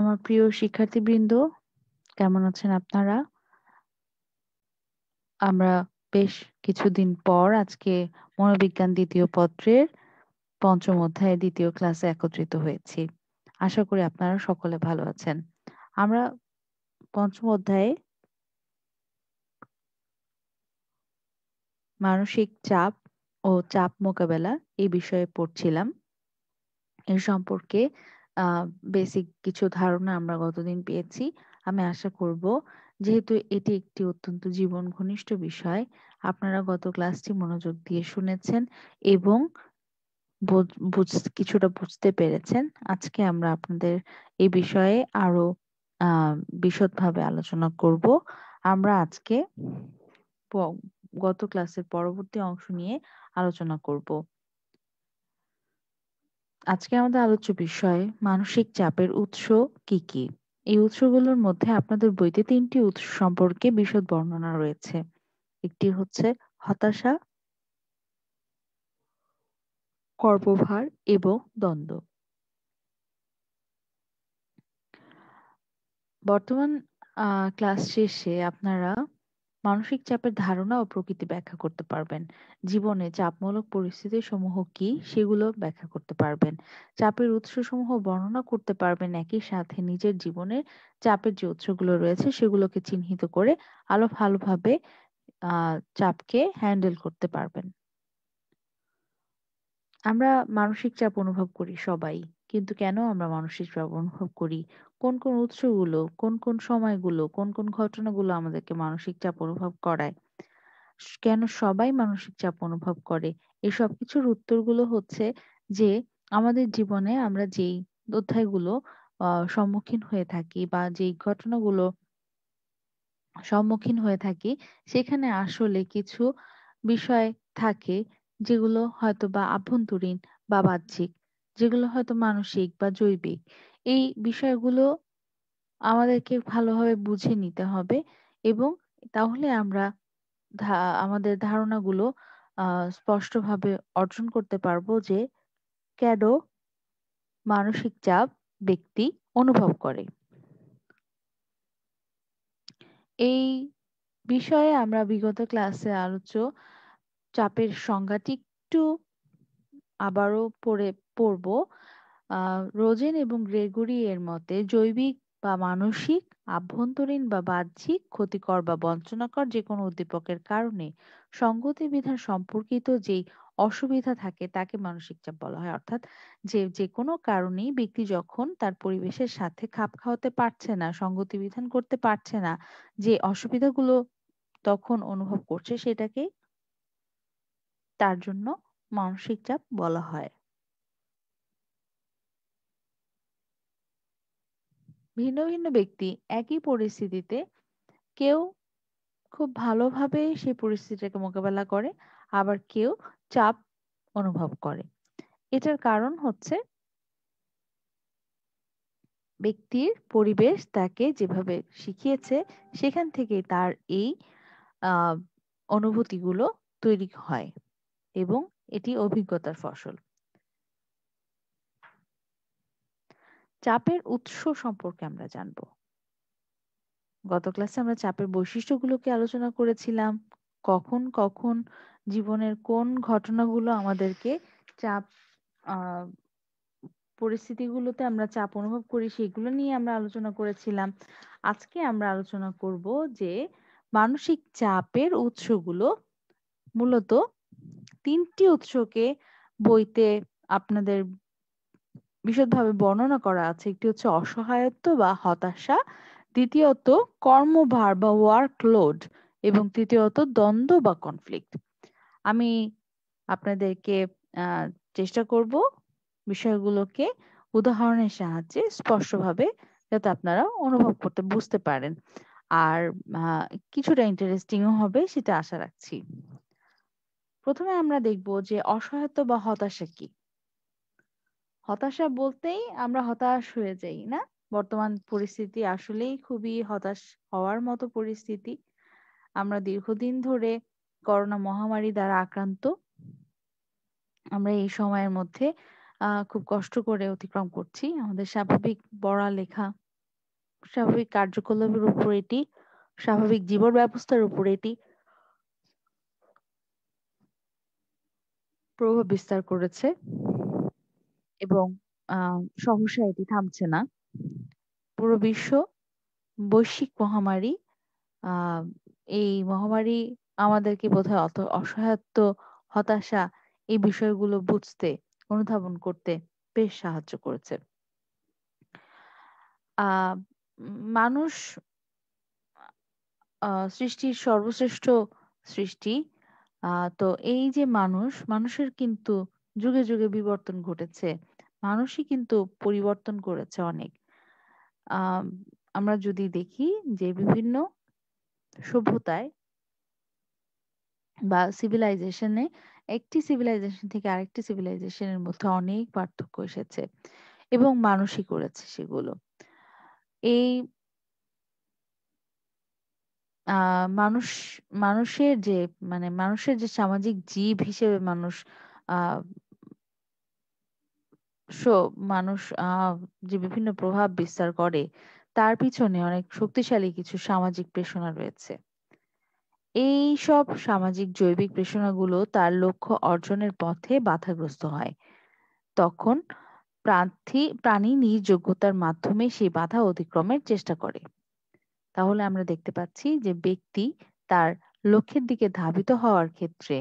আমার প্রিয় শিক্ষার্থীবৃন্দ কেমন আছেন আপনারা আমরা বেশ কিছুদিন পর আজকে মনোবিজ্ঞান দ্বিতীয় পত্রের পঞ্চম অধ্যায়ে দ্বিতীয় ক্লাসে একত্রিত হয়েছি আশা করি আপনারা সকলে ভালো আছেন আমরা পঞ্চম অধ্যায়ে মানসিক চাপ ও চাপ মোকাবেলা এই বিষয়ে পড়ছিলাম এ সম্পর্কে বেসিক কিছু ধারণা আমরা গতদিন পেয়েছি আমি আশা করব যেহেতু এটি একটি অত্যন্ত জীবন ঘনিষ্ঠ বিষয় আপনারা গত ক্লাসটি মনোযোগ দিয়ে শুনেছেন এবং কিছুটা বুঝতে পেরেছেন আজকে আমরা আপনাদের এই বিষয়ে আরো বিশদভাবে আলোচনা করব আমরা আজকে গত ক্লাসের পরবর্তী অংশ নিয়ে আলোচনা করব আজকে আমাদের আলোচ্য বিষয় মানসিক চাপের উৎস কি কি এই উৎসগুলোর মধ্যে আপনাদের বইতে তিনটি উৎস সম্পর্কে বিশদ বর্ণনা রয়েছে একটি হচ্ছে হতাশা কর্পভার এবং দ্বন্দ্ব বর্তমান ক্লাস শেষে আপনারা মানসিক চাপের ধারণা ও প্রকৃতি ব্যাখ্যা করতে পারবেন জীবনে চাপমূলক পরিস্থিতি সমূহ কি সেগুলো ব্যাখ্যা করতে পারবেন চাপের উৎস সমূহ বর্ণনা করতে পারবেন একই সাথে নিজের জীবনে চাপের যে উৎসগুলো রয়েছে সেগুলোকে চিহ্নিত করে আরো ভালোভাবে চাপকে হ্যান্ডেল করতে পারবেন আমরা মানসিক চাপ অনুভব করি সবাই কিন্তু কেন আমরা মানসিক চাপ অনুভব করি কোন কোন উৎসগুলো কোন কোন সময়গুলো কোন কোন ঘটনাগুলো আমাদেরকে মানসিক চাপ অনুভব করায় কেন সবাই মানসিক চাপ অনুভব করে এই সব কিছুর উত্তরগুলো হচ্ছে যে আমাদের জীবনে আমরা যেই অধ্যায়গুলো সম্মুখীন হয়ে থাকি বা যেই ঘটনাগুলো সম্মুখীন হয়ে থাকি সেখানে আসলে কিছু বিষয় থাকে যেগুলো হয়তো বা আভ্যন্তরীণ বা বাহ্যিক যেগুলো হয়তো মানসিক বা জৈবিক এই বিষয়গুলো আমাদেরকে ভালোভাবে বুঝে নিতে হবে এবং তাহলে আমরা আমাদের ধারণাগুলো স্পষ্টভাবে অর্জন করতে পারবো যে কেন মানসিক চাপ ব্যক্তি অনুভব করে এই বিষয়ে আমরা বিগত ক্লাসে আলোচ্য চাপের সংজ্ঞাটি একটু আবারও পড়ে পড়ব রোজেন এবং গ্রেগরি এর মতে জৈবিক বা মানসিক আভ্যন্তরীণ বা বাহ্যিক ক্ষতিকর বা বঞ্চনাকর যে কোনো উদ্দীপকের কারণে সঙ্গতি বিধান সম্পর্কিত যেই অসুবিধা থাকে তাকে মানসিক চাপ বলা হয় অর্থাৎ যে যে কোনো কারণেই ব্যক্তি যখন তার পরিবেশের সাথে খাপ খাওয়াতে পারছে না সঙ্গতি বিধান করতে পারছে না যে অসুবিধাগুলো তখন অনুভব করছে সেটাকে তার জন্য মানসিক চাপ বলা হয় ভিন্ন ভিন্ন ব্যক্তি একই পরিস্থিতিতে কেউ খুব ভালোভাবে সেই পরিস্থিতিটাকে মোকাবেলা করে আবার কেউ চাপ অনুভব করে এটার কারণ হচ্ছে ব্যক্তির পরিবেশ তাকে যেভাবে শিখিয়েছে সেখান থেকে তার এই অনুভূতিগুলো তৈরি হয় এবং এটি অভিজ্ঞতার ফসল চাপের উৎস সম্পর্কে আমরা জানব গত ক্লাসে আমরা চাপের বৈশিষ্ট্যগুলোকে আলোচনা করেছিলাম কখন কখন জীবনের কোন ঘটনাগুলো আমাদেরকে চাপ পরিস্থিতিগুলোতে আমরা চাপ অনুভব করি সেগুলো নিয়ে আমরা আলোচনা করেছিলাম আজকে আমরা আলোচনা করব যে মানসিক চাপের উৎসগুলো মূলত তিনটি উৎসকে বইতে আপনাদের বিশদভাবে বর্ণনা করা আছে একটি হচ্ছে অসহায়ত্ব বা হতাশা দ্বিতীয়ত কর্মভার বা ওয়ার্কলোড এবং তৃতীয়ত দ্বন্দ্ব বা কনফ্লিক্ট আমি আপনাদেরকে চেষ্টা করব বিষয়গুলোকে উদাহরণের সাহায্যে স্পষ্টভাবে যাতে আপনারা অনুভব করতে বুঝতে পারেন আর কিছুটা ইন্টারেস্টিংও হবে সেটা আশা রাখছি প্রথমে আমরা দেখব যে অসহায়ত্ব বা হতাশা কি হতাশা বলতেই আমরা হতাশ হয়ে যাই না বর্তমান পরিস্থিতি আসলেই খুবই হতাশ হওয়ার মতো পরিস্থিতি আমরা দীর্ঘদিন ধরে করোনা মহামারী দ্বারা আক্রান্ত আমরা এই সময়ের মধ্যে খুব কষ্ট করে অতিক্রম করছি আমাদের স্বাভাবিক লেখা স্বাভাবিক কার্যকলাপের উপর এটি স্বাভাবিক জীবন ব্যবস্থার উপর এটি প্রভাব বিস্তার করেছে এবং সহসা এটি থামছে না পুরো বিশ্ব বৈশ্বিক মহামারী এই মহামারী আমাদেরকে বোধহয় অত অসহায়ত্ব হতাশা এই বিষয়গুলো বুঝতে অনুধাবন করতে বেশ সাহায্য করেছে মানুষ সৃষ্টির সর্বশ্রেষ্ঠ সৃষ্টি তো এই যে মানুষ মানুষের কিন্তু যুগে যুগে বিবর্তন ঘটেছে মানুষই কিন্তু পরিবর্তন করেছে অনেক আমরা যদি দেখি যে বিভিন্ন সভ্যতায় বা সিভিলাইজেশনে একটি সিভিলাইজেশন থেকে আরেকটি সিভিলাইজেশনের মধ্যে অনেক পার্থক্য এসেছে এবং মানুষই করেছে সেগুলো এই মানুষ মানুষের যে মানে মানুষের যে সামাজিক জীব হিসেবে মানুষ আহ মানুষ আহ যে বিভিন্ন প্রভাব বিস্তার করে তার পিছনে অনেক শক্তিশালী কিছু সামাজিক প্রেষণা রয়েছে এই সব সামাজিক জৈবিক প্রেষণাগুলো তার লক্ষ্য অর্জনের পথে বাধাগ্রস্ত হয় তখন প্রার্থী প্রাণী নিজ যোগ্যতার মাধ্যমে সেই বাধা অতিক্রমের চেষ্টা করে তাহলে আমরা দেখতে পাচ্ছি যে ব্যক্তি তার লক্ষ্যের দিকে ধাবিত হওয়ার ক্ষেত্রে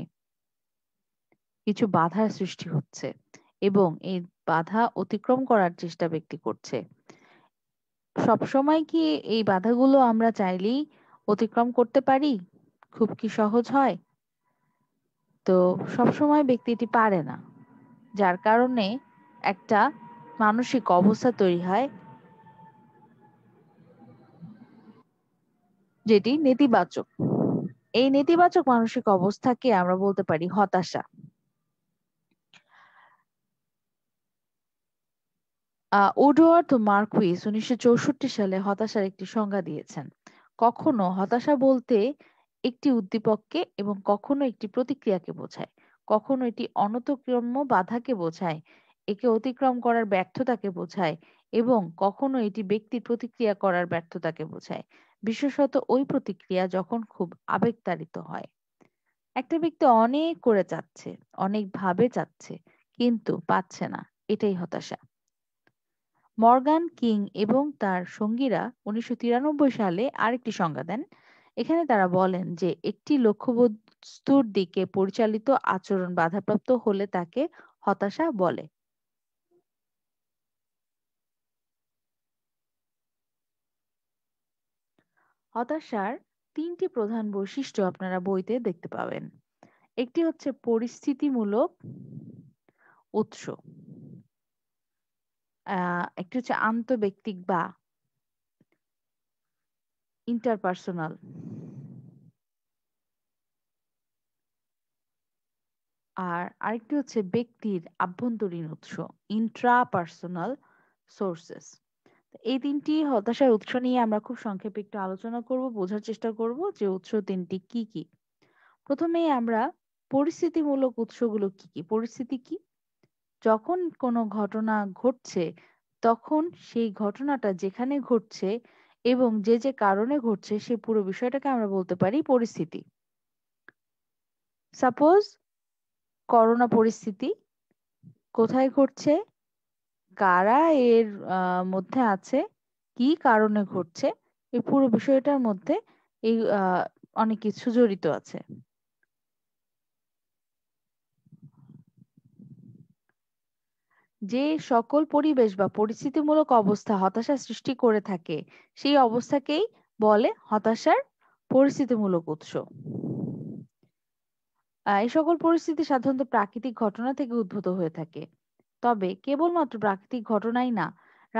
কিছু বাধার সৃষ্টি হচ্ছে এবং এই বাধা অতিক্রম করার চেষ্টা ব্যক্তি করছে সবসময় কি এই বাধাগুলো আমরা চাইলেই অতিক্রম করতে পারি খুব কি সহজ হয় তো সবসময় ব্যক্তিটি পারে না যার কারণে একটা মানসিক অবস্থা তৈরি হয় যেটি নেতিবাচক এই নেতিবাচক মানসিক অবস্থাকে আমরা বলতে পারি হতাশা ওডওয়ার্থ মার্কুইস উনিশশো সালে হতাশার একটি সংজ্ঞা দিয়েছেন কখনো হতাশা বলতে একটি উদ্দীপককে এবং কখনো একটি প্রতিক্রিয়াকে বোঝায় কখনো এটি অনতক্রম্য বাধাকে বোঝায় একে অতিক্রম করার ব্যর্থতাকে বোঝায় এবং কখনো এটি ব্যক্তির প্রতিক্রিয়া করার ব্যর্থতাকে বোঝায় বিশেষত ওই প্রতিক্রিয়া যখন খুব আবেগতাড়িত হয় একটা ব্যক্তি অনেক করে চাচ্ছে অনেক ভাবে চাচ্ছে কিন্তু পাচ্ছে না এটাই হতাশা মর্গান কিং এবং তার সঙ্গীরা উনিশশো সালে আরেকটি সংজ্ঞা দেন এখানে তারা বলেন যে একটি লক্ষ্যবস্তুর দিকে পরিচালিত আচরণ বাধাপ্রাপ্ত হলে তাকে হতাশা বলে হতাশার তিনটি প্রধান বৈশিষ্ট্য আপনারা বইতে দেখতে পাবেন একটি হচ্ছে পরিস্থিতিমূলক উৎস একটা হচ্ছে আন্তব্যক্তিক বা ইন্টারপার্সোনাল আর আরেকটি হচ্ছে ব্যক্তির আভ্যন্তরীণ উৎস ইন্ট্রাপার্সোনাল সোর্সেস এই তিনটি হতাশার উৎস নিয়ে আমরা খুব সংক্ষেপে একটু আলোচনা করব বোঝার চেষ্টা করব যে উৎস তিনটি কি কি প্রথমে আমরা পরিস্থিতিমূলক উৎসগুলো কি কি পরিস্থিতি কি যখন কোনো ঘটনা ঘটছে তখন সেই ঘটনাটা যেখানে ঘটছে এবং যে যে কারণে ঘটছে সে পুরো বিষয়টাকে আমরা বলতে পারি পরিস্থিতি সাপোজ করোনা পরিস্থিতি কোথায় ঘটছে কারা এর মধ্যে আছে কি কারণে ঘটছে এই পুরো বিষয়টার মধ্যে এই অনেক কিছু জড়িত আছে যে সকল পরিবেশ বা পরিস্থিতিমূলক অবস্থা হতাশা সৃষ্টি করে থাকে সেই অবস্থাকেই বলে হতাশার পরিস্থিতিমূলক উৎস এই সকল পরিস্থিতি সাধারণত প্রাকৃতিক ঘটনা থেকে উদ্ভূত হয়ে থাকে তবে কেবলমাত্র প্রাকৃতিক ঘটনাই না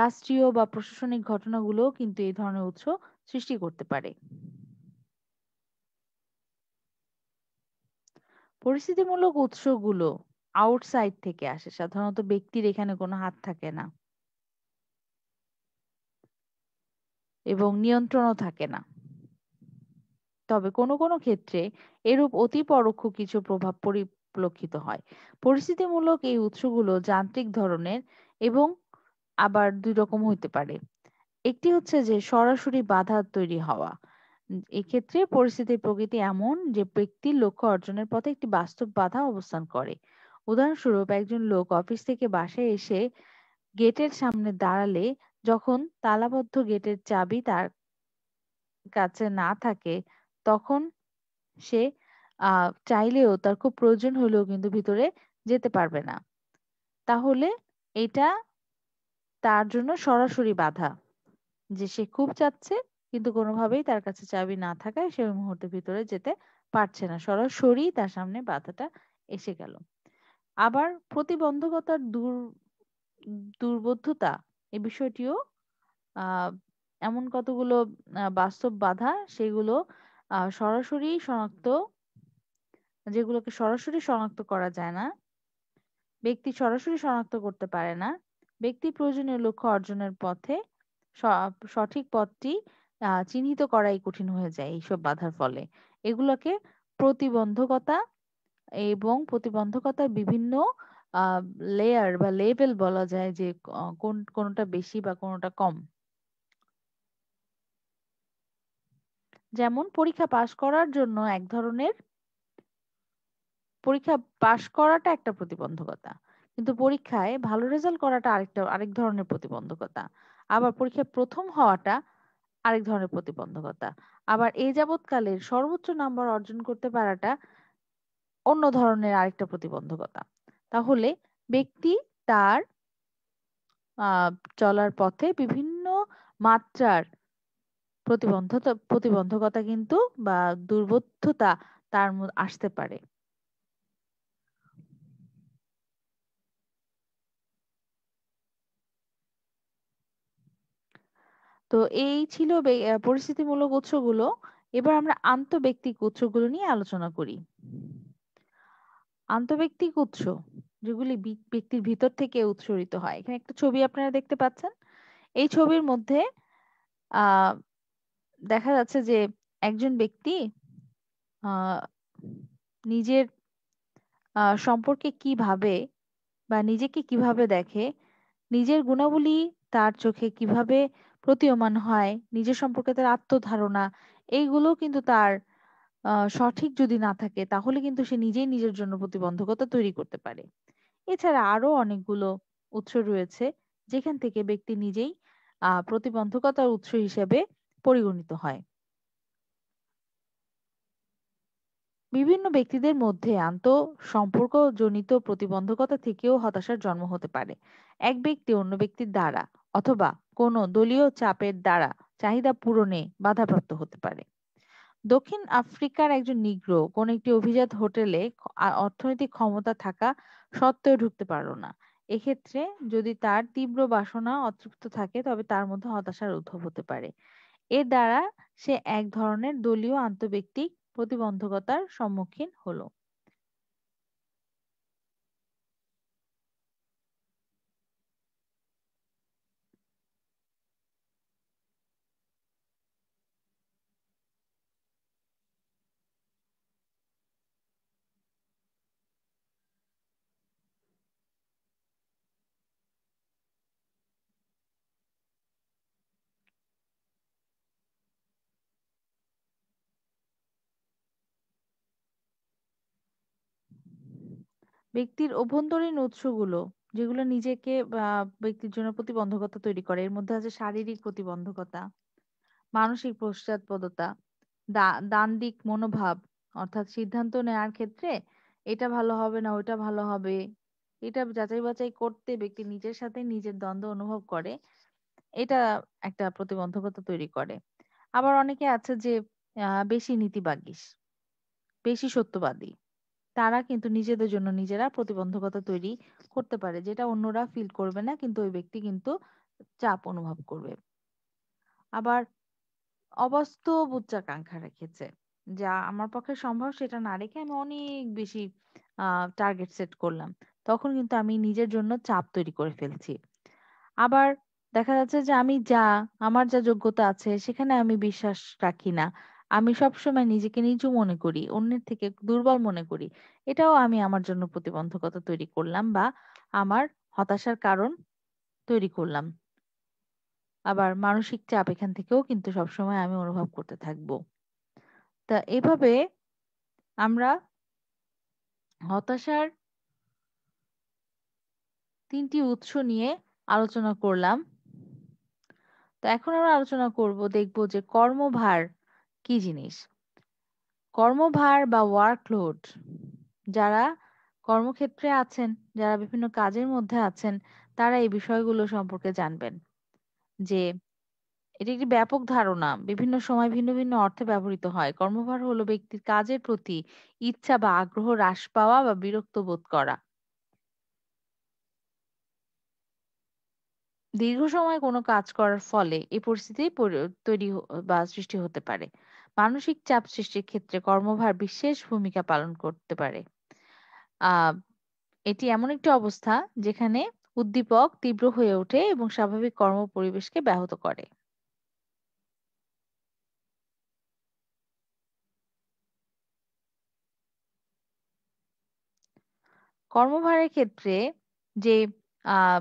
রাষ্ট্রীয় বা প্রশাসনিক ঘটনাগুলোও কিন্তু এই ধরনের উৎস সৃষ্টি করতে পারে পরিস্থিতিমূলক উৎসগুলো আউটসাইড থেকে আসে সাধারণত ব্যক্তির এখানে কোনো হাত থাকে না এবং নিয়ন্ত্রণও থাকে না তবে কোনো কোনো ক্ষেত্রে এরূপ অতি পরোক্ষ কিছু প্রভাব পরিলক্ষিত হয় পরিস্থিতিমূলক এই উৎসগুলো যান্ত্রিক ধরনের এবং আবার দুই রকম হইতে পারে একটি হচ্ছে যে সরাসরি বাধা তৈরি হওয়া এক্ষেত্রে পরিস্থিতির প্রকৃতি এমন যে ব্যক্তির লক্ষ্য অর্জনের পথে একটি বাস্তব বাধা অবস্থান করে উদাহরণস্বরূপ একজন লোক অফিস থেকে বাসায় এসে গেটের সামনে দাঁড়ালে যখন তালাবদ্ধ গেটের চাবি তার কাছে না থাকে তখন সে চাইলেও তার খুব প্রয়োজন হলেও কিন্তু ভিতরে যেতে পারবে না তাহলে এটা তার জন্য সরাসরি বাধা যে সে খুব চাচ্ছে কিন্তু কোনোভাবেই তার কাছে চাবি না থাকায় সে ওই মুহূর্তে ভিতরে যেতে পারছে না সরাসরি তার সামনে বাধাটা এসে গেল আবার প্রতিবন্ধকতার দূর দুর্বোধ্যতা এ বিষয়টিও এমন কতগুলো বাস্তব বাধা সেগুলো সরাসরি শনাক্ত যেগুলোকে সরাসরি শনাক্ত করা যায় না ব্যক্তি সরাসরি শনাক্ত করতে পারে না ব্যক্তি প্রয়োজনীয় লক্ষ্য অর্জনের পথে সঠিক পথটি চিহ্নিত করাই কঠিন হয়ে যায় এইসব বাধার ফলে এগুলোকে প্রতিবন্ধকতা এবং প্রতিবন্ধকতার বিভিন্ন লেয়ার বা লেভেল বলা যায় যে কোন কোনটা বেশি বা কোনটা কম যেমন পরীক্ষা পাস করার জন্য এক ধরনের পরীক্ষা পাস করাটা একটা প্রতিবন্ধকতা কিন্তু পরীক্ষায় ভালো রেজাল্ট করাটা আরেকটা আরেক ধরনের প্রতিবন্ধকতা আবার পরীক্ষা প্রথম হওয়াটা আরেক ধরনের প্রতিবন্ধকতা আবার এ যাবৎকালের সর্বোচ্চ নাম্বার অর্জন করতে পারাটা অন্য ধরনের আরেকটা প্রতিবন্ধকতা তাহলে ব্যক্তি তার চলার পথে বিভিন্ন মাত্রার প্রতিবন্ধতা প্রতিবন্ধকতা কিন্তু বা দুর্বোধ্যতা তার আসতে পারে তো এই ছিল পরিস্থিতিমূলক উৎসগুলো এবার আমরা আন্তঃব্যক্তিক উৎসগুলো নিয়ে আলোচনা করি আন্তঃব্যক্তিক উৎস যেগুলি ব্যক্তির ভিতর থেকে উৎসরিত হয় এখানে একটা ছবি আপনারা দেখতে পাচ্ছেন এই ছবির মধ্যে দেখা যাচ্ছে যে একজন ব্যক্তি নিজের সম্পর্কে কি ভাবে বা নিজেকে কিভাবে দেখে নিজের গুণাবলী তার চোখে কিভাবে প্রতীয়মান হয় নিজের সম্পর্কে তার আত্মধারণা এইগুলো কিন্তু তার আহ সঠিক যদি না থাকে তাহলে কিন্তু সে নিজেই নিজের জন্য প্রতিবন্ধকতা তৈরি করতে পারে এছাড়া আরো অনেকগুলো উৎস রয়েছে যেখান থেকে ব্যক্তি নিজেই আহ প্রতিবন্ধকতার উৎস হিসেবে পরিগণিত হয় বিভিন্ন ব্যক্তিদের মধ্যে আন্ত সম্পর্ক জনিত প্রতিবন্ধকতা থেকেও হতাশার জন্ম হতে পারে এক ব্যক্তি অন্য ব্যক্তির দ্বারা অথবা কোনো দলীয় চাপের দ্বারা চাহিদা পূরণে বাধাপ্রাপ্ত হতে পারে দক্ষিণ আফ্রিকার একজন নিগ্রো কোন একটি অভিজাত হোটেলে অর্থনৈতিক ক্ষমতা থাকা সত্ত্বেও ঢুকতে পারল না এক্ষেত্রে যদি তার তীব্র বাসনা অতৃপ্ত থাকে তবে তার মধ্যে হতাশার উদ্ভব হতে পারে এর দ্বারা সে এক ধরনের দলীয় আন্তব্যক্তিক প্রতিবন্ধকতার সম্মুখীন হলো ব্যক্তির অভ্যন্তরীণ উৎসগুলো যেগুলো নিজেকে আহ, ব্যক্তির জন্য প্রতিবন্ধকতা তৈরি করে এর মধ্যে আছে শারীরিক প্রতিবন্ধকতা মানসিক পশ্চাৎপদতা দা- দ্বান্দ্বিক মনোভাব অর্থাৎ সিদ্ধান্ত নেওয়ার ক্ষেত্রে এটা ভালো হবে না ওটা ভালো হবে এটা যাচাই বাছাই করতে ব্যক্তি নিজের সাথে নিজের দ্বন্দ্ব অনুভব করে এটা একটা প্রতিবন্ধকতা তৈরি করে আবার অনেকে আছে যে আহ, বেশি নীতিবাগীশ বেশি সত্যবাদী তারা কিন্তু নিজেদের জন্য নিজেরা প্রতিবন্ধকতা তৈরি করতে পারে যেটা অন্যরা ফিল করবে না কিন্তু ওই ব্যক্তি কিন্তু চাপ অনুভব করবে আবার অবাস্তব উচ্চাকাঙ্ক্ষা রেখেছে যা আমার পক্ষে সম্ভব সেটা না রেখে আমি অনেক বেশি টার্গেট সেট করলাম তখন কিন্তু আমি নিজের জন্য চাপ তৈরি করে ফেলছি আবার দেখা যাচ্ছে যে আমি যা আমার যা যোগ্যতা আছে সেখানে আমি বিশ্বাস রাখি না আমি সবসময় নিজেকে নিচু মনে করি অন্যের থেকে দুর্বল মনে করি এটাও আমি আমার জন্য প্রতিবন্ধকতা তৈরি করলাম বা আমার হতাশার কারণ তৈরি করলাম আবার মানসিক চাপ এখান থেকেও কিন্তু সবসময় আমি অনুভব করতে থাকবো তা এভাবে আমরা হতাশার তিনটি উৎস নিয়ে আলোচনা করলাম তো এখন আমরা আলোচনা করব দেখব যে কর্মভার কি জিনিস কর্মভার বা ওয়ার্কলোড যারা কর্মক্ষেত্রে আছেন যারা বিভিন্ন কাজের মধ্যে আছেন তারা এই বিষয়গুলো সম্পর্কে জানবেন যে এটি একটি ব্যাপক ধারণা বিভিন্ন সময় ভিন্ন ভিন্ন অর্থে ব্যবহৃত হয় কর্মভার হলো ব্যক্তির কাজের প্রতি ইচ্ছা বা আগ্রহ হ্রাস পাওয়া বা বিরক্ত বোধ করা দীর্ঘ সময় কোনো কাজ করার ফলে এ পরিস্থিতি তৈরি বা সৃষ্টি হতে পারে মানসিক চাপ সৃষ্টির ক্ষেত্রে কর্মভার বিশেষ ভূমিকা পালন করতে পারে আহ এটি এমন একটি অবস্থা যেখানে উদ্দীপক তীব্র হয়ে ওঠে এবং স্বাভাবিক কর্ম পরিবেশকে ব্যাহত করে কর্মভারের ক্ষেত্রে যে আহ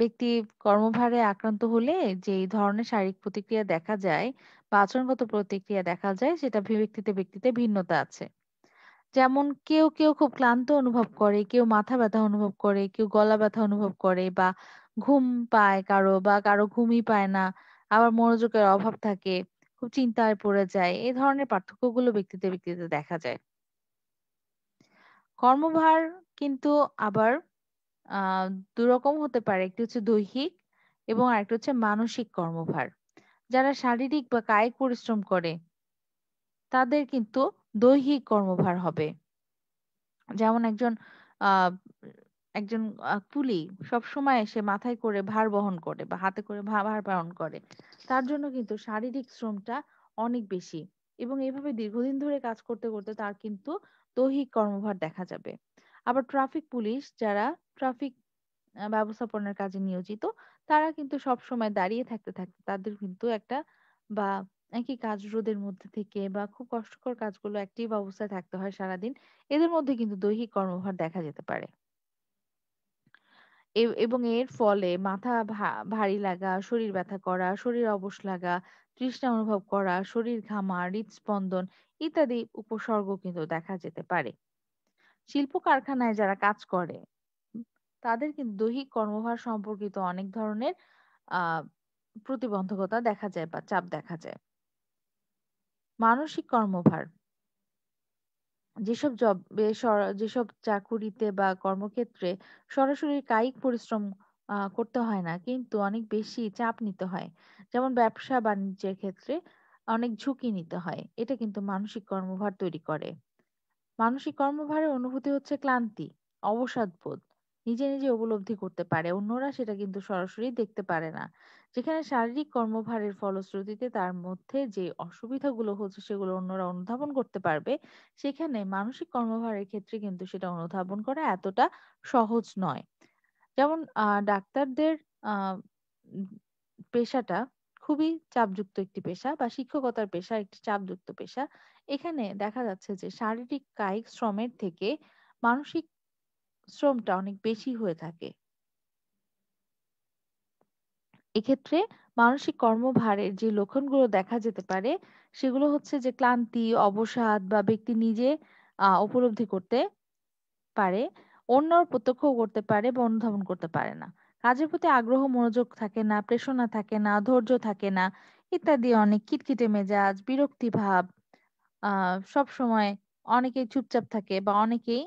ব্যক্তি কর্মভারে আক্রান্ত হলে যে এই ধরনের শারীরিক প্রতিক্রিয়া দেখা যায় বা আচরণগত প্রতিক্রিয়া দেখা যায় সেটা ব্যক্তিতে ব্যক্তিতে ভিন্নতা আছে যেমন কেউ কেউ খুব ক্লান্ত অনুভব করে কেউ মাথা ব্যথা অনুভব করে কেউ গলা ব্যথা অনুভব করে বা ঘুম পায় কারো বা কারো ঘুমই পায় না আবার মনোযোগের অভাব থাকে খুব চিন্তায় পড়ে যায় এই ধরনের পার্থক্যগুলো ব্যক্তিতে ব্যক্তিতে দেখা যায় কর্মভার কিন্তু আবার দুরকম হতে পারে একটি হচ্ছে দৈহিক এবং আরেকটি হচ্ছে মানসিক কর্মভার যারা শারীরিক বা কায়িক পরিশ্রম করে তাদের কিন্তু দৈহিক কর্মভার হবে যেমন একজন একজন কুলি সময় সে মাথায় করে ভার বহন করে বা হাতে করে ভার বহন করে তার জন্য কিন্তু শারীরিক শ্রমটা অনেক বেশি এবং এভাবে দীর্ঘদিন ধরে কাজ করতে করতে তার কিন্তু দৈহিক কর্মভার দেখা যাবে আবার ট্রাফিক পুলিশ যারা ট্রাফিক ব্যবস্থাপনার কাজে নিয়োজিত তারা কিন্তু সব সময় দাঁড়িয়ে থাকতে থাকতে তাদের কিন্তু একটা বা একই কাজ রোদের মধ্যে থেকে বা খুব কষ্টকর কাজগুলো অ্যাক্টিভ অবস্থায় থাকতে হয় সারাদিন এদের মধ্যে কিন্তু দৈহিক কর্মভার দেখা যেতে পারে এবং এর ফলে মাথা ভারী লাগা শরীর ব্যথা করা শরীর অবশ লাগা তৃষ্ণা অনুভব করা শরীর ঘামা হৃদস্পন্দন ইত্যাদি উপসর্গ কিন্তু দেখা যেতে পারে শিল্প কারখানায় যারা কাজ করে তাদের কিন্তু দৈহিক কর্মভার সম্পর্কিত অনেক ধরনের প্রতিবন্ধকতা দেখা যায় বা চাপ দেখা যায় মানসিক কর্মভার যেসব বে যেসব চাকুরিতে বা কর্মক্ষেত্রে সরাসরি কায়িক পরিশ্রম করতে হয় না কিন্তু অনেক বেশি চাপ নিতে হয় যেমন ব্যবসা বাণিজ্যের ক্ষেত্রে অনেক ঝুঁকি নিতে হয় এটা কিন্তু মানসিক কর্মভার তৈরি করে মানসিক কর্মভারের অনুভূতি হচ্ছে ক্লান্তি অবসাদ বোধ নিজে নিজে উপলব্ধি করতে পারে অন্যরা সেটা কিন্তু সরাসরি দেখতে পারে না যেখানে শারীরিক কর্মভারের ফলশ্রুতিতে তার মধ্যে যে অসুবিধাগুলো হচ্ছে সেগুলো অন্যরা অনুধাবন করতে পারবে সেখানে মানসিক কর্মভারের ক্ষেত্রে কিন্তু সেটা অনুধাবন করা এতটা সহজ নয় যেমন আহ ডাক্তারদের আহ পেশাটা খুবই চাপযুক্ত একটি পেশা বা শিক্ষকতার পেশা একটি চাপযুক্ত পেশা এখানে দেখা যাচ্ছে যে শারীরিক কায়িক শ্রমের থেকে মানসিক শ্রমটা অনেক বেশি হয়ে থাকে এক্ষেত্রে মানসিক কর্মভারের যে লক্ষণগুলো দেখা যেতে পারে সেগুলো হচ্ছে যে ক্লান্তি অবসাদ বা ব্যক্তি নিজে উপলব্ধি করতে পারে অন্যর প্রত্যক্ষ করতে পারে বা অনুধাবন করতে পারে না কাজের প্রতি আগ্রহ মনোযোগ থাকে না প্রেষণা থাকে না ধৈর্য থাকে না ইত্যাদি অনেক কিটকিটে মেজাজ বিরক্তি ভাব সব সময় অনেকেই চুপচাপ থাকে বা অনেকেই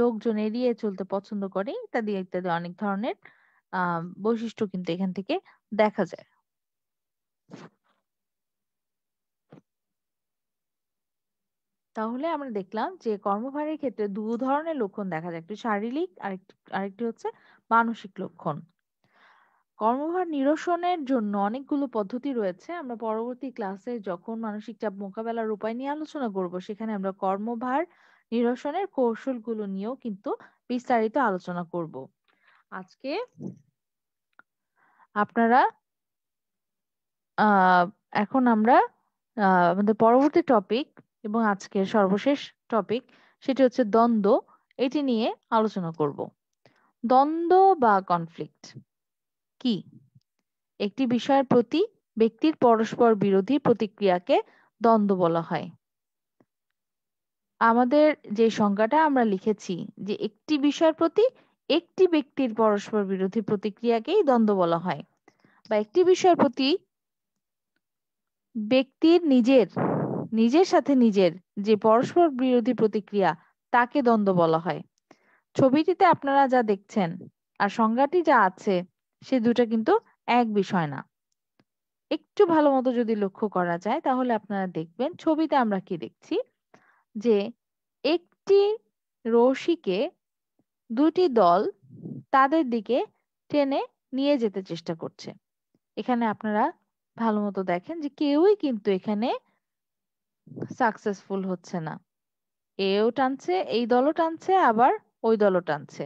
লোকজন এড়িয়ে চলতে পছন্দ করে ইত্যাদি ইত্যাদি অনেক ধরনের বৈশিষ্ট্য কিন্তু এখান থেকে দেখা যায় তাহলে আমরা দেখলাম যে কর্মভারের ক্ষেত্রে দু ধরনের লক্ষণ দেখা যায় একটি শারীরিক আরেকটি আরেকটি হচ্ছে মানসিক লক্ষণ কর্মভার নিরসনের জন্য অনেকগুলো পদ্ধতি রয়েছে আমরা পরবর্তী ক্লাসে যখন মানসিক চাপ মোকাবেলার উপায় নিয়ে আলোচনা করব সেখানে আমরা কর্মভার নিরসনের কৌশলগুলো নিয়েও কিন্তু বিস্তারিত আলোচনা করব আজকে আপনারা এখন আমরা আমাদের পরবর্তী টপিক এবং আজকের সর্বশেষ টপিক সেটি হচ্ছে দ্বন্দ্ব এটি নিয়ে আলোচনা করব দ্বন্দ্ব বা কনফ্লিক্ট কি একটি বিষয়ের প্রতি ব্যক্তির পরস্পর বিরোধী প্রতিক্রিয়াকে দ্বন্দ্ব বলা হয় আমাদের যে সংজ্ঞাটা আমরা লিখেছি যে একটি বিষয়ের প্রতি একটি ব্যক্তির পরস্পর বিরোধী প্রতিক্রিয়াকেই দ্বন্দ্ব বলা হয় বা একটি বিষয়ের প্রতি ব্যক্তির নিজের নিজের সাথে নিজের যে পরস্পর বিরোধী প্রতিক্রিয়া তাকে দ্বন্দ্ব বলা হয় ছবিটিতে আপনারা যা দেখছেন আর সংজ্ঞাটি যা আছে সে দুটা কিন্তু এক বিষয় না একটু ভালো মতো যদি লক্ষ্য করা যায় তাহলে আপনারা দেখবেন ছবিতে আমরা কি দেখছি যে একটি রশিকে দুটি দল তাদের দিকে টেনে নিয়ে যেতে চেষ্টা করছে এখানে আপনারা ভালো মতো দেখেন যে কেউই কিন্তু এখানে সাকসেসফুল হচ্ছে না এও টানছে এই দলও টানছে আবার ওই দলও টানছে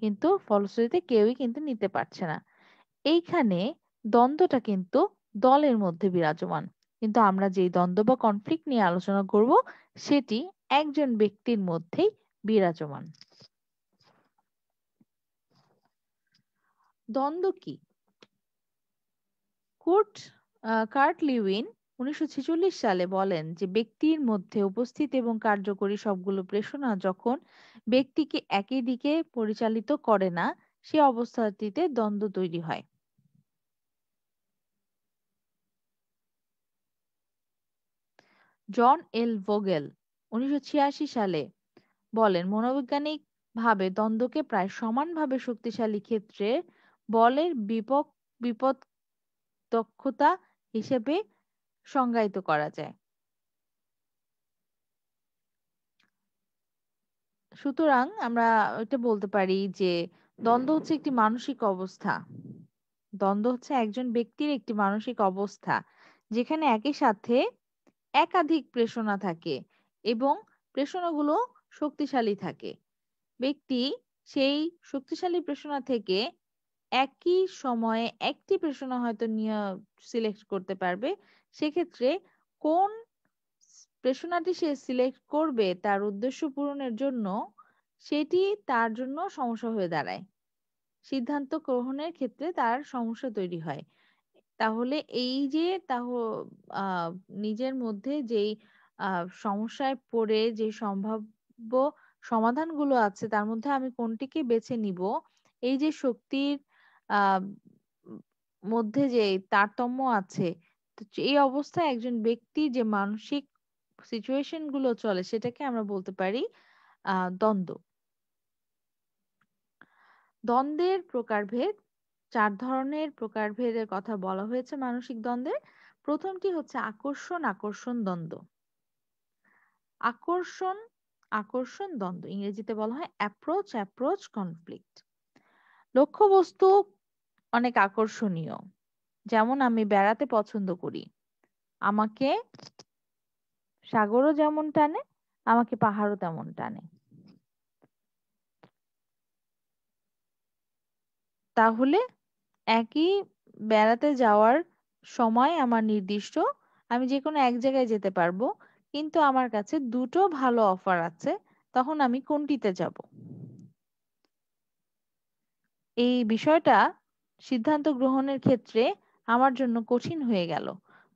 কিন্তু ফলশ্রুতিতে কেউই কিন্তু নিতে পারছে না এইখানে দ্বন্দ্বটা কিন্তু দলের মধ্যে বিরাজমান কিন্তু আমরা যেই দ্বন্দ্ব বা কনফ্লিক্ট নিয়ে আলোচনা করব সেটি একজন ব্যক্তির মধ্যেই বিরাজমান দ্বন্দ্ব কি কুট কার্ট লিউইন ১৯৪৬ সালে বলেন যে ব্যক্তির মধ্যে উপস্থিত এবং কার্যকরী সবগুলো প্রেষণা যখন ব্যক্তিকে একই দিকে পরিচালিত করে না সে অবস্থাটিতে দ্বন্দ্ব তৈরি হয় জন এল ভোগেল উনিশশো সালে বলেন মনোবৈজ্ঞানিক ভাবে দ্বন্দ্বকে প্রায় সমানভাবে শক্তিশালী ক্ষেত্রে বলের বিপক বিপদ দক্ষতা হিসেবে সংজ্ঞায়িত করা যায় সুতরাং আমরা এটা বলতে পারি যে দ্বন্দ্ব হচ্ছে একটি মানসিক অবস্থা দ্বন্দ্ব হচ্ছে একজন ব্যক্তির একটি মানসিক অবস্থা যেখানে একই সাথে একাধিক প্রেষণা থাকে এবং প্রেষণাগুলো শক্তিশালী থাকে ব্যক্তি সেই শক্তিশালী প্রেষণা থেকে একই সময়ে একটি প্রেষণা হয়তো নিয়ে সিলেক্ট করতে পারবে সেক্ষেত্রে কোন পেশনাটি সে সিলেক্ট করবে তার উদ্দেশ্য পূরণের জন্য সেটি তার জন্য সমস্যা হয়ে দাঁড়ায় সিদ্ধান্ত গ্রহণের ক্ষেত্রে তার সমস্যা তৈরি হয় তাহলে এই যে তাহ নিজের মধ্যে যেই সমস্যায় পড়ে যে সম্ভাব্য সমাধানগুলো আছে তার মধ্যে আমি কোনটিকে বেছে নিব এই যে শক্তির মধ্যে যে তারতম্য আছে এই অবস্থায় একজন ব্যক্তি যে মানসিক সিচুয়েশন গুলো চলে সেটাকে আমরা বলতে পারি দ্বন্দ্ব দ্বন্দ্বের প্রকারভেদ চার ধরনের প্রকারভেদের কথা বলা হয়েছে মানসিক দ্বন্দ্বের প্রথমটি হচ্ছে আকর্ষণ আকর্ষণ দ্বন্দ্ব আকর্ষণ আকর্ষণ দ্বন্দ্ব ইংরেজিতে বলা হয় অ্যাপ্রোচ অ্যাপ্রোচ কনফ্লিক্ট লক্ষ্যবস্তু অনেক আকর্ষণীয় যেমন আমি বেড়াতে পছন্দ করি আমাকে সাগরও যেমন টানে আমাকে পাহাড়ও তেমন টানে তাহলে একই বেড়াতে যাওয়ার সময় আমার নির্দিষ্ট আমি যে কোনো এক জায়গায় যেতে পারবো কিন্তু আমার কাছে দুটো ভালো অফার আছে তখন আমি কোনটিতে যাব এই বিষয়টা সিদ্ধান্ত গ্রহণের ক্ষেত্রে আমার জন্য কঠিন হয়ে গেল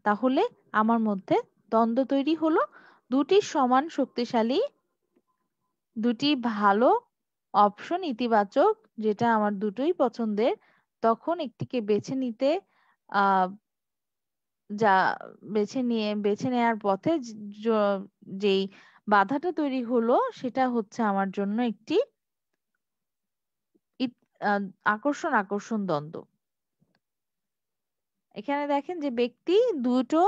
তাহলে আমার মধ্যে দ্বন্দ্ব তৈরি হলো দুটি সমান শক্তিশালী দুটি ভালো অপশন ইতিবাচক যেটা আমার দুটোই পছন্দের তখন একটিকে বেছে নিতে যা বেছে নিয়ে বেছে নেয়ার পথে যেই বাধাটা তৈরি হলো সেটা হচ্ছে আমার জন্য একটি আকর্ষণ আকর্ষণ দ্বন্দ্ব এখানে দেখেন যে ব্যক্তি দুটো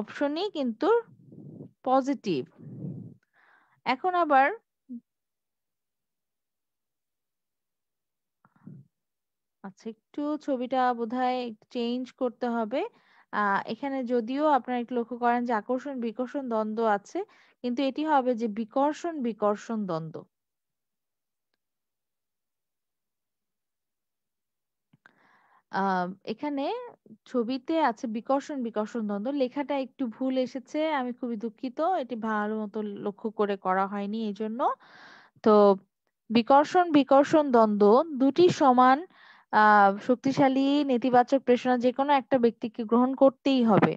অপশনই কিন্তু পজিটিভ এখন আবার আচ্ছা একটু ছবিটা বোধহয় চেঞ্জ করতে হবে এখানে যদিও আপনারা একটু লক্ষ্য করেন যে আকর্ষণ বিকর্ষণ দ্বন্দ্ব আছে কিন্তু এটি হবে যে বিকর্ষণ বিকর্ষণ দ্বন্দ্ব আহ এখানে ছবিতে আছে বিকর্ষণ বিকর্ষণ দ্বন্দ্ব লেখাটা একটু ভুল এসেছে আমি খুবই দুঃখিত এটি ভালো মতো লক্ষ্য করে করা হয়নি এই জন্য তো বিকর্ষণ বিকর্ষণ দ্বন্দ্ব দুটি সমান শক্তিশালী নেতিবাচক প্রেরণা যে কোনো একটা ব্যক্তিকে গ্রহণ করতেই হবে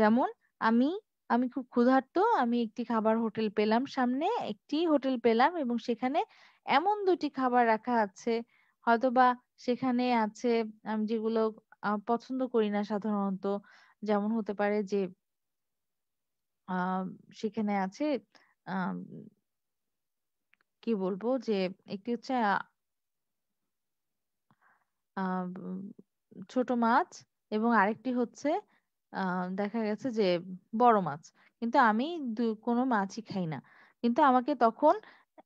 যেমন আমি আমি খুব ক্ষুধার্ত আমি একটি খাবার হোটেল পেলাম সামনে একটি হোটেল পেলাম এবং সেখানে এমন দুটি খাবার রাখা আছে হয়তো বা সেখানে আছে আমি যেগুলো পছন্দ করি না সাধারণত যেমন হতে পারে যে আহ, সেখানে আছে আহ, কি বলবো যে একটি হচ্ছে আহ, ছোট মাছ এবং আরেকটি হচ্ছে আহ, দেখা গেছে যে বড় মাছ কিন্তু আমি দু- কোনো মাছই খাই না কিন্তু আমাকে তখন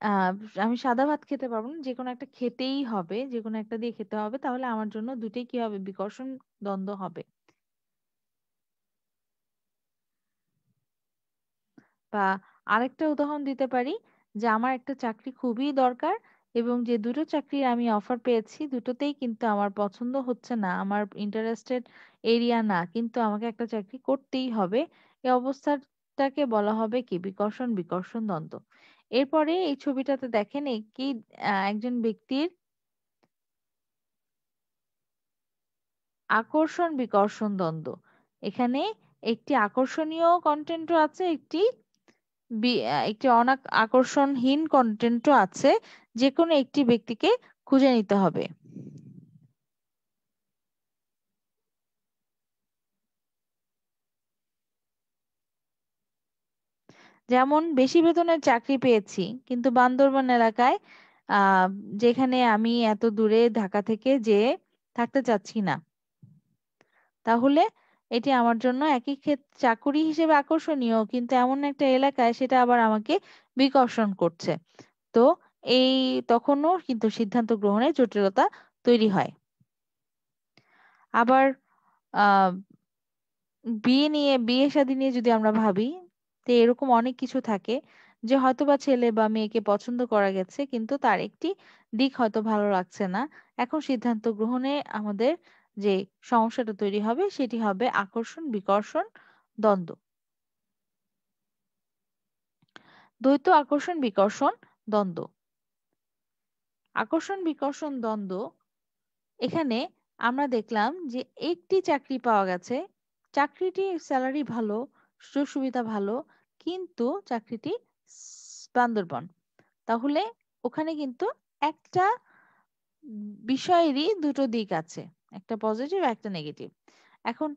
আহ আমি সাদা ভাত খেতে পারবো না। যেকোনো একটা খেতেই হবে। যেকোনো একটা দিয়ে খেতে হবে। তাহলে আমার জন্য দুটোই কি হবে? বিকর্ষণ দ্বন্দ্ব হবে। বা আরেকটা উদাহরণ দিতে পারি যে, আমার একটা চাকরি খুবই দরকার এবং যে দুটো চাকরির আমি অফার পেয়েছি, দুটোতেই কিন্তু আমার পছন্দ হচ্ছে না। আমার ইন্টারেস্টেড এরিয়া না। কিন্তু আমাকে একটা চাকরি করতেই হবে। এই অবস্থাটাকে বলা হবে কি? বিকর্ষণ, বিকর্ষণ দ্বন্দ্ব। এরপরে এই ছবিটাতে দেখেন একই একজন ব্যক্তির আকর্ষণ বিকর্ষণ দ্বন্দ্ব এখানে একটি আকর্ষণীয় কন্টেন্টও আছে একটি একটি অনাক আকর্ষণহীন কন্টেন্টও আছে যে কোনো একটি ব্যক্তিকে খুঁজে নিতে হবে যেমন বেশি বেতনের চাকরি পেয়েছি কিন্তু বান্দরবান এলাকায় আহ যেখানে আমি এত দূরে ঢাকা থেকে যে থাকতে চাচ্ছি না তাহলে এটি আমার জন্য একই ক্ষেত্রে চাকুরি হিসেবে আকর্ষণীয় কিন্তু এমন একটা এলাকায় সেটা আবার আমাকে বিকর্ষণ করছে তো এই তখনও কিন্তু সিদ্ধান্ত গ্রহণে জটিলতা তৈরি হয় আবার বিয়ে নিয়ে বিয়ে শাদী নিয়ে যদি আমরা ভাবি তো এরকম অনেক কিছু থাকে যে হয়তো বা ছেলে বা মেয়েকে পছন্দ করা গেছে কিন্তু তার একটি দিক হয়তো ভালো লাগছে না এখন সিদ্ধান্ত গ্রহণে আমাদের যে সমস্যাটা তৈরি হবে সেটি হবে আকর্ষণ বিকর্ষণ দ্বন্দ্ব দ্বৈত আকর্ষণ বিকর্ষণ দ্বন্দ্ব আকর্ষণ বিকর্ষণ দ্বন্দ্ব এখানে আমরা দেখলাম যে একটি চাকরি পাওয়া গেছে চাকরিটি স্যালারি ভালো সুযোগ সুবিধা ভালো কিন্তু চাকরিটি বান্দরবন তাহলে ওখানে কিন্তু একটা বিষয়েরই দুটো দিক আছে একটা পজিটিভ একটা নেগেটিভ এখন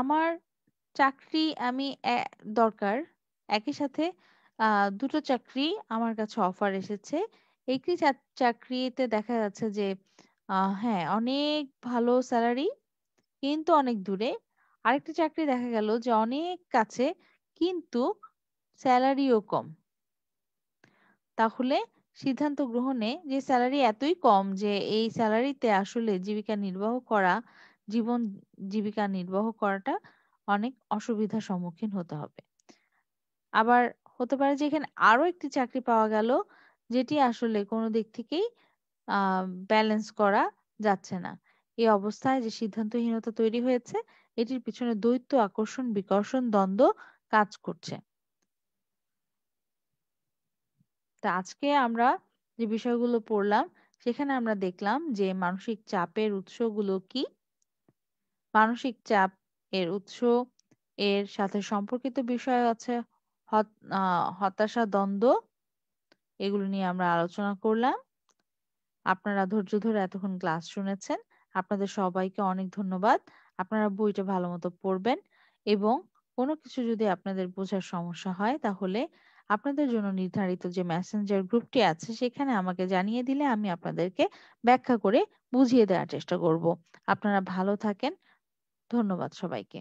আমার চাকরি আমি দরকার একই সাথে দুটো চাকরি আমার কাছে অফার এসেছে একটি চাকরিতে দেখা যাচ্ছে যে হ্যাঁ অনেক ভালো স্যালারি কিন্তু অনেক দূরে আরেকটি চাকরি দেখা গেল যে অনেক কাছে কিন্তু স্যালারিও কম তাহলে সিদ্ধান্ত গ্রহণে যে স্যালারি এতই কম যে এই স্যালারিতে আসলে জীবিকা নির্বাহ করা জীবন জীবিকা নির্বাহ করাটা অনেক অসুবিধার সম্মুখীন হতে হবে আবার হতে পারে যে এখানে আরো একটি চাকরি পাওয়া গেল যেটি আসলে কোনো দিক থেকেই ব্যালেন্স করা যাচ্ছে না এই অবস্থায় যে সিদ্ধান্তহীনতা তৈরি হয়েছে এটির পিছনে দ্বৈত আকর্ষণ বিকর্ষণ দ্বন্দ্ব কাজ করছে তা আজকে আমরা যে বিষয়গুলো পড়লাম সেখানে আমরা দেখলাম যে মানসিক চাপের উৎসগুলো কি মানসিক চাপ এর উৎস এর সাথে সম্পর্কিত বিষয় আছে হতাশা দ্বন্দ্ব এগুলো নিয়ে আমরা আলোচনা করলাম আপনারা ধৈর্য ধরে এতক্ষণ ক্লাস শুনেছেন আপনাদের সবাইকে অনেক ধন্যবাদ আপনারা বইটা ভালো মতো পড়বেন এবং কোনো কিছু যদি আপনাদের বোঝার সমস্যা হয় তাহলে আপনাদের জন্য নির্ধারিত যে মেসেঞ্জার গ্রুপটি আছে সেখানে আমাকে জানিয়ে দিলে আমি আপনাদেরকে ব্যাখ্যা করে বুঝিয়ে দেওয়ার চেষ্টা করব আপনারা ভালো থাকেন ধন্যবাদ সবাইকে